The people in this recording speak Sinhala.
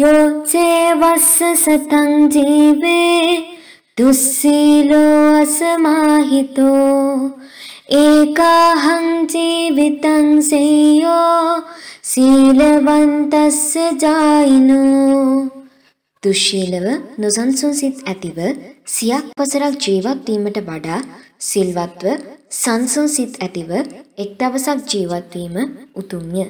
यो चेवस्य सतं जीवे दुःशीलोऽसमाहितो एकाहं जीवितं सेयो සීලවන්තස්ස ජායිනෝ දුශීලව නොසන්සුන් සිත් ඇතිව සියක් වසරක් ජීවත් වීමට වඩා සිල්වත්ව සංසුන් සිත් ඇතිව එක් දවසක් ජීවත් වීම උතුම්ය